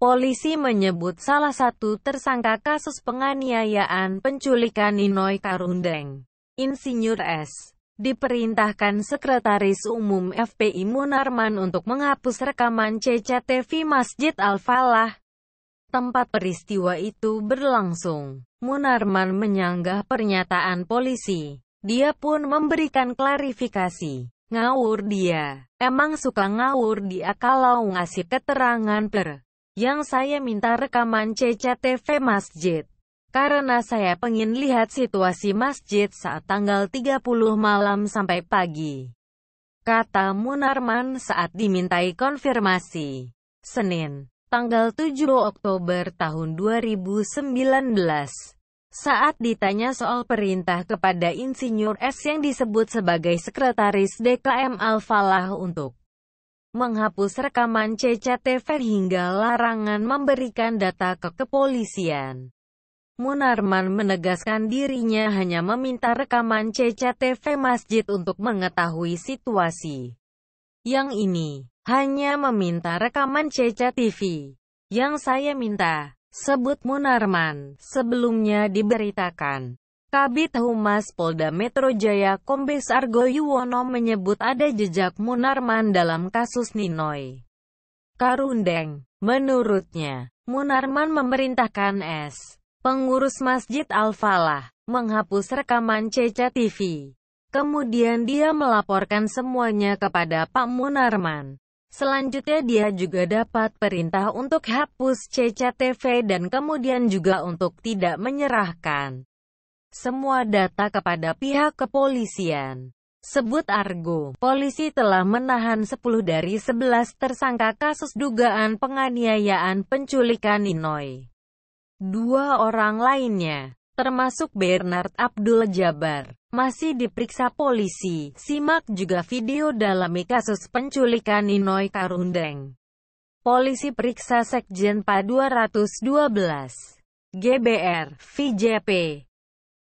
Polisi menyebut salah satu tersangka kasus penganiayaan penculikan Ninoi Karundeng, Insinyur S. Diperintahkan Sekretaris Umum FPI Munarman untuk menghapus rekaman CCTV Masjid Al-Falah. Tempat peristiwa itu berlangsung. Munarman menyanggah pernyataan polisi. Dia pun memberikan klarifikasi. Ngawur dia. Emang suka ngawur dia kalau ngasih keterangan per yang saya minta rekaman CCTV masjid. Karena saya pengin lihat situasi masjid saat tanggal 30 malam sampai pagi. Kata Munarman saat dimintai konfirmasi. Senin, tanggal 7 Oktober tahun 2019. Saat ditanya soal perintah kepada Insinyur S yang disebut sebagai Sekretaris DKM Al-Falah untuk menghapus rekaman CCTV hingga larangan memberikan data ke kepolisian. Munarman menegaskan dirinya hanya meminta rekaman CCTV masjid untuk mengetahui situasi. Yang ini, hanya meminta rekaman CCTV. Yang saya minta, sebut Munarman, sebelumnya diberitakan. Kabit Humas Polda Metro Jaya Kombes Argo Yuwono menyebut ada jejak Munarman dalam kasus Ninoy. Karundeng, menurutnya, Munarman memerintahkan S. Pengurus Masjid Al-Falah, menghapus rekaman CCTV. Kemudian dia melaporkan semuanya kepada Pak Munarman. Selanjutnya dia juga dapat perintah untuk hapus CCTV dan kemudian juga untuk tidak menyerahkan semua data kepada pihak kepolisian. Sebut Argo, polisi telah menahan 10 dari 11 tersangka kasus dugaan penganiayaan penculikan Inoy. Dua orang lainnya, termasuk Bernard Abdul Jabar, masih diperiksa polisi. Simak juga video dalam kasus penculikan Inoy Karundeng. Polisi periksa Sekjen PA 212, GBR, VJP,